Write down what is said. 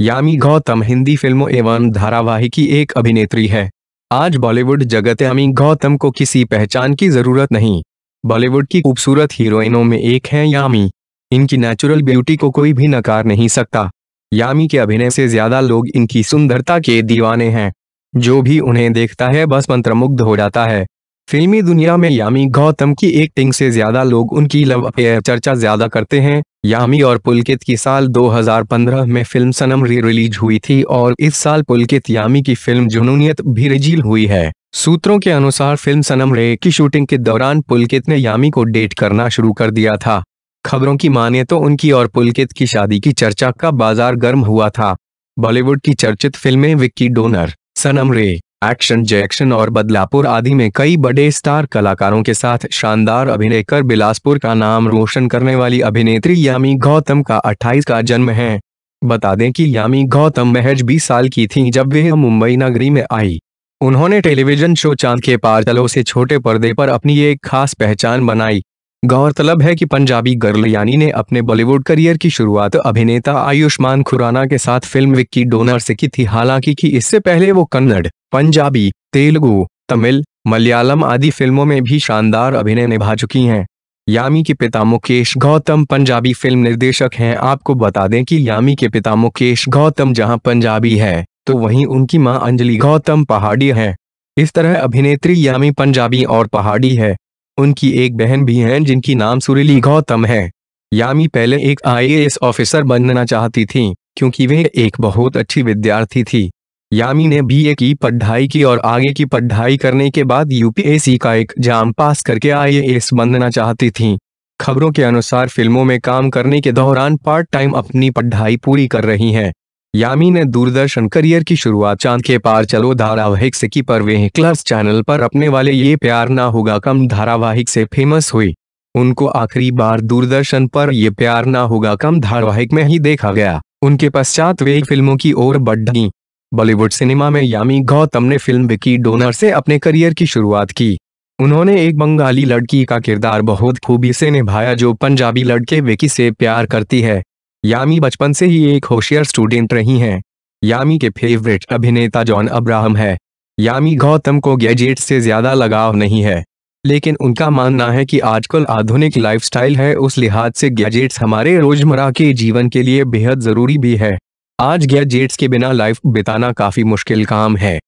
यामी गौतम हिंदी फिल्मों एवं धारावाहिकी एक अभिनेत्री है आज बॉलीवुड जगत यामी गौतम को किसी पहचान की जरूरत नहीं बॉलीवुड की खूबसूरत हीरोइनों में एक है यामी इनकी नेचुरल ब्यूटी को कोई भी नकार नहीं सकता यामी के अभिनय से ज्यादा लोग इनकी सुंदरता के दीवाने हैं जो भी उन्हें देखता है बस मंत्रमुग्ध हो जाता है फिल्मी दुनिया में यामी गौतम की एक्टिंग से ज्यादा लोग उनकी लव अफेयर चर्चा ज्यादा करते हैं यामी और पुलकित की साल 2015 में फिल्म सनम री रिलीज हुई थी और इस साल पुलकित यामी की फिल्म जुनूनियत भी रिजील हुई है सूत्रों के अनुसार फिल्म सनम रे की शूटिंग के दौरान पुलकित ने यामी को डेट करना शुरू कर दिया था खबरों की माने तो उनकी और पुलकित की शादी की चर्चा का बाजार गर्म हुआ था बॉलीवुड की चर्चित फिल्में विक्की डोनर सनम रे एक्शन जैक्शन और बदलापुर आदि में कई बड़े स्टार कलाकारों के साथ शानदार अभिनय कर बिलासपुर का नाम रोशन करने वाली अभिनेत्री यामी गौतम का 28 का जन्म है बता दें कि यामी गौतम महज 20 साल की थीं जब वे मुंबई नगरी में आई उन्होंने टेलीविजन शो चांद के पार्टलों से छोटे पर्दे पर अपनी एक खास पहचान बनाई गौरतलब है कि पंजाबी गर्ल यानी ने अपने बॉलीवुड करियर की शुरुआत अभिनेता आयुष्मान खुराना के साथ फिल्म विक्की डोनर से की थी हालांकि कि इससे पहले वो कन्नड़ पंजाबी तेलुगु तमिल मलयालम आदि फिल्मों में भी शानदार अभिनय निभा चुकी हैं यामी के पिता मुकेश गौतम पंजाबी फिल्म निर्देशक हैं आपको बता दें कि यामी के पिता मुकेश गौतम जहाँ पंजाबी है तो वही उनकी माँ अंजलि गौतम पहाड़ी है इस तरह अभिनेत्री यामी पंजाबी और पहाड़ी है उनकी एक बहन भी हैं जिनकी नाम सुरीली गौतम है यामी पहले एक आईएएस ऑफिसर बनना चाहती थी क्योंकि वह एक बहुत अच्छी विद्यार्थी थी यामी ने बीए की पढ़ाई की और आगे की पढ़ाई करने के बाद यूपीएससी का एग्जाम पास करके आईएएस बनना चाहती थी खबरों के अनुसार फिल्मों में काम करने के दौरान पार्ट टाइम अपनी पढ़ाई पूरी कर रही हैं यामी ने दूरदर्शन करियर की शुरुआत चांद के पार चलो धारावाहिक से की पर वे क्लर्स चैनल पर अपने वाले ये प्यार ना होगा कम धारावाहिक से फेमस हुई उनको आखिरी बार दूरदर्शन पर ये प्यार ना होगा कम धारावाहिक में ही देखा गया उनके पश्चात वे फिल्मों की ओर बढ़ गई बॉलीवुड सिनेमा में यामी गौतम ने फिल्म विकी डोनर से अपने करियर की शुरुआत की उन्होंने एक बंगाली लड़की का किरदार बहुत खूबी से निभाया जो पंजाबी लड़के विकी से प्यार करती है यामी बचपन से ही एक होशियार स्टूडेंट रही हैं यामी के फेवरेट अभिनेता जॉन अब्राहम है यामी गौतम को गैजेट से ज्यादा लगाव नहीं है लेकिन उनका मानना है कि आजकल आधुनिक लाइफस्टाइल है उस लिहाज से गैजेट्स हमारे रोजमर्रा के जीवन के लिए बेहद ज़रूरी भी है आज गैजेट्स के बिना लाइफ बिताना काफ़ी मुश्किल काम है